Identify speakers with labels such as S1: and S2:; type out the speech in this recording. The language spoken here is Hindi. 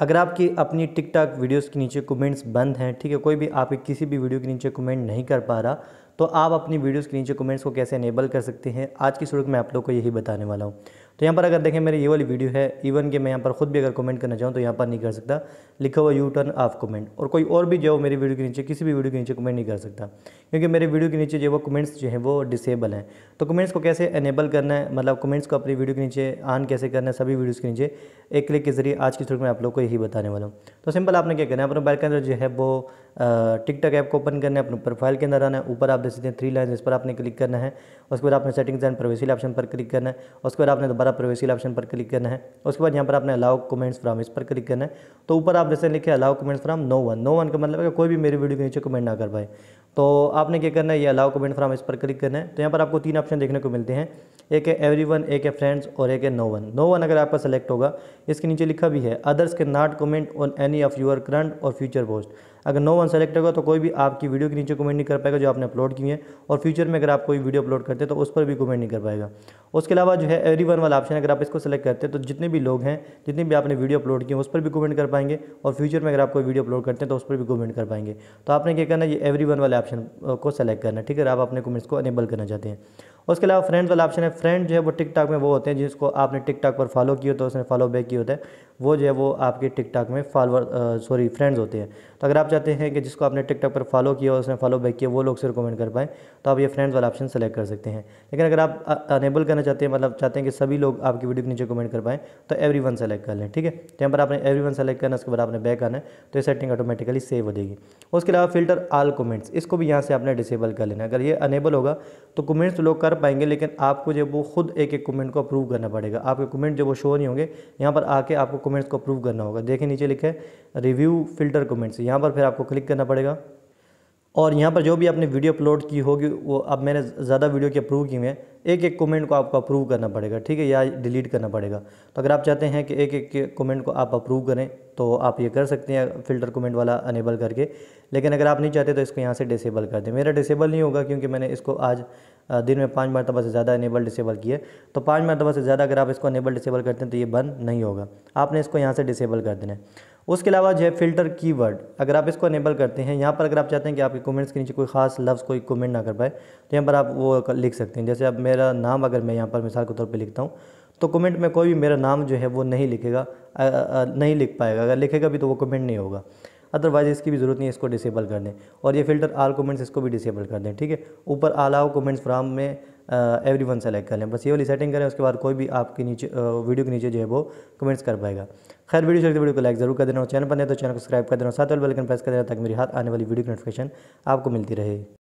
S1: अगर आपकी अपनी टिकटॉक वीडियोस के नीचे कमेंट्स बंद हैं ठीक है कोई भी आपके किसी भी वीडियो के नीचे कमेंट नहीं कर पा रहा तो आप अपनी वीडियोस के नीचे कमेंट्स को कैसे इनेबल कर सकते हैं आज की शुरू में आप लोग को यही बताने वाला हूँ तो यहाँ पर अगर देखें मेरी ये वाली वीडियो है इवन कि मैं यहाँ पर खुद भी अगर कमेंट करना चाहूँ तो यहाँ पर नहीं कर सकता लिखा हुआ यू टर्न ऑफ कमेंट और कोई और भी जो मेरी वीडियो के नीचे किसी भी वीडियो के नीचे कमेंट नहीं कर सकता क्योंकि मेरे वीडियो के नीचे जो वो कमेंट्स जो है वो डिसेबल हैं तो कमेंट्स को कैसे इनेबल करना है मतलब कमेंट्स को अपनी वीडियो के नीचे ऑन कैसे करना है सभी वीडियोज़ के नीचे एक क्लिक के जरिए आज की शुरू में आप लोग को यही बताने वाला हूँ तो सिंपल आपने क्या करना है अपने मोबाइल के अंदर जो है वो टिकटॉक ऐप को ओपन करना है अपने प्रोफाइल के अंदर आना है ऊपर आप दे सकते हैं थ्री लाइन इस पर आपने क्लिक करना है उसके बाद आपने सेटिंग्स एंड प्रवेशी ऑप्शन पर क्लिक करना है उसके बाद आपने दोबारा प्रवेशी ऑप्शन पर क्लिक करना है उसके बाद यहाँ पर आपने अलाउ कमेंट्स फ्राम इस पर क्लिक करना है तो ऊपर आप जैसे लिखे allow comments from no one no one का मतलब है कोई भी मेरी वीडियो के नीचे कमेंट ना कर पाए तो आपने क्या करना है ये अलाउ कमेंट फ्राम इस पर क्लिक करना है तो यहाँ पर आपको तीन ऑप्शन देखने को मिलते हैं एक है एवरी वन एक है फ्रेंड्स और एक है नो वन नो वन अगर आपका सेलेक्ट होगा इसके नीचे लिखा भी है others can not comment on any of your current और फ्यूचर पोस्ट अगर नो वन सेलेक्ट होगा तो कोई भी आपकी वीडियो के नीचे कमेंट नहीं कर पाएगा जो आपने अपलोड की है और फ्यूचर में अगर आप कोई वीडियो अपलोड करते हैं तो उस पर भी कमेंट नहीं कर पाएगा उसके अलावा जो है एवरी वन वाला ऑप्शन अगर आप इसको सेलेक्ट करते हैं तो जितने भी लोग हैं जितने भी आपने वीडियो अपलोड किए उस पर भी कमेंट कर पाएंगे और फ्यूचर में अगर आप कोई वीडियो अपलोड करते हैं तो उस पर भी कमेंट कर पाएंगे तो आपने क्या करना है ये एवरी वन वाले ऑप्शन को सेलेक्ट करना ठीक है आप अपने कमेंट्स को अनेबल करना चाहते हैं उसके अलावा फ्रेंड्स वाला ऑप्शन है फ्रेंड जो है वो टिकटॉक में वो होते हैं जिसको आपने टिकटॉक पर फॉलो किया तो उसने फॉलो बैक किया होता है वो जो है वो आपके टिकटॉक में फॉलोअर सॉरी फ्रेंड्स होते हैं तो अगर आप चाहते हैं कि जिसको आपने टिकटॉक पर फॉलो किया उसने फॉलो बैक किया वो लोग से रिकमेंड कर पाएँ तो आप ये फ्रेंड्स वाला ऑप्शन सेलेक्ट कर सकते हैं लेकिन अगर आप अनेबल करना चाहते हैं मतलब चाहते हैं कि सभी लोग आपकी वीडियो के नीचे कमेंट कर पाएँ तो एवरी वन सेलेक्ट कर लें ठीक है तो पर आपने एवरी वन सेलेक्ट करना उसके बाद आपने बैक आना है तो ये सेटिंग ऑटोमेटिकली सेव हो जाएगी उसके अलावा फिल्टर आल कमेंट्स इसको भी यहाँ से आपने डिसेबल कर लेना अगर ये अनेबल होगा तो कमेंट्स लोग कर कर पाएंगे लेकिन आपको जो वो खुद एक एक कमेंट को अप्रूव करना पड़ेगा आपके कमेंट जो वो शो नहीं होंगे यहाँ पर आके आपको कमेंट्स को अप्रूव करना होगा देखिए नीचे लिखे रिव्यू फिल्टर कमेंट्स यहाँ पर फिर आपको क्लिक करना पड़ेगा और यहाँ पर जो भी आपने वीडियो अपलोड की होगी वो अब मैंने ज़्यादा वीडियो के अप्रूव की हैं एक एक कमेंट को आपको अप्रूव करना पड़ेगा ठीक है या डिलीट करना पड़ेगा तो अगर आप चाहते हैं कि एक एक कमेंट को आप अप्रूव करें तो आप ये कर सकते हैं फ़िल्टर कमेंट वाला अनेबल करके लेकिन अगर आप नहीं चाहते तो इसको यहाँ से डिसेबल कर दें मेरा डिसेबल नहीं होगा क्योंकि मैंने इसको आज दिन में पाँच मरतबा से ज़्यादा अनेबल डिसेबल किए तो पाँच मरतबा से ज़्यादा अगर आप इसको अनेबल डिसेबल करते हैं तो ये बंद नहीं होगा आपने इसको यहाँ से डिसेबल कर देना है उसके अलावा जो है फिल्टर कीवर्ड अगर आप इसको अनेबल करते हैं यहाँ पर अगर आप चाहते हैं कि आपके कमेंट्स के नीचे कोई खास लफ्ज़ कोई कमेंट ना कर पाए तो यहाँ पर आप वो लिख सकते हैं जैसे अब मेरा नाम अगर मैं यहाँ पर मिसाल के तौर पर लिखता हूँ तो कमेंट में कोई भी मेरा नाम जो है वो नहीं लिखेगा आ, आ, नहीं लिख पाएगा अगर लिखेगा भी तो वो कमेंट नहीं होगा अदरवाइज़ इसकी भी ज़रूरत नहीं है इसको डिसेबल कर दें और ये फिल्टर आल कमेंट्स इसको भी डिसेबल कर दें ठीक है ऊपर आलाओ कमेंट्स फ्राम में एवरी वन सेलेक्ट कर लें बस ये वाली सेटिंग करें उसके बाद कोई भी आपके नीचे वीडियो के नीचे जो है वो कमेंट्स कर पाएगा खैर वीडियो चलते वीडियो को लाइक जरूर कर देना और चैनल पर नहीं तो चैनल को सब्सक्राइब कर देना साथ वाले बेल प्रेस कर देना ताकि मेरी हाथ आने वाली वीडियो की नोटिफिकेशन आपको मिलती रहे